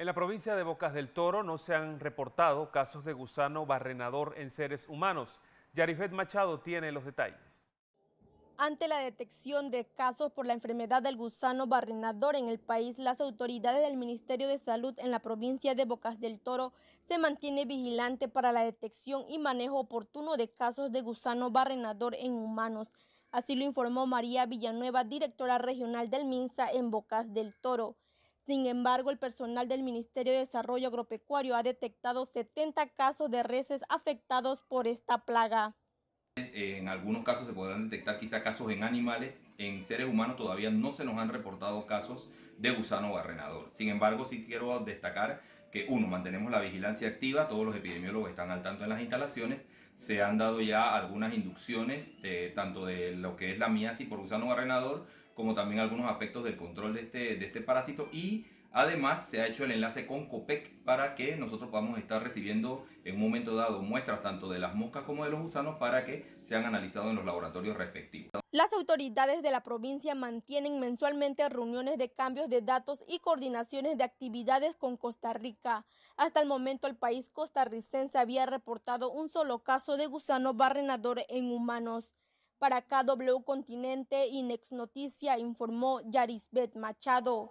En la provincia de Bocas del Toro no se han reportado casos de gusano barrenador en seres humanos. Yarifet Machado tiene los detalles. Ante la detección de casos por la enfermedad del gusano barrenador en el país, las autoridades del Ministerio de Salud en la provincia de Bocas del Toro se mantiene vigilante para la detección y manejo oportuno de casos de gusano barrenador en humanos. Así lo informó María Villanueva, directora regional del MINSA en Bocas del Toro. Sin embargo, el personal del Ministerio de Desarrollo Agropecuario ha detectado 70 casos de reses afectados por esta plaga. En algunos casos se podrán detectar quizá casos en animales, en seres humanos todavía no se nos han reportado casos de gusano barrenador. Sin embargo, sí quiero destacar que uno, mantenemos la vigilancia activa, todos los epidemiólogos están al tanto en las instalaciones, se han dado ya algunas inducciones tanto de lo que es la miasis por gusano barrenador como también algunos aspectos del control de este, de este parásito y Además, se ha hecho el enlace con COPEC para que nosotros podamos estar recibiendo en un momento dado muestras tanto de las moscas como de los gusanos para que sean analizados en los laboratorios respectivos. Las autoridades de la provincia mantienen mensualmente reuniones de cambios de datos y coordinaciones de actividades con Costa Rica. Hasta el momento el país costarricense había reportado un solo caso de gusano barrenador en humanos. Para KW Continente, Inex Noticia informó Yarisbet Machado.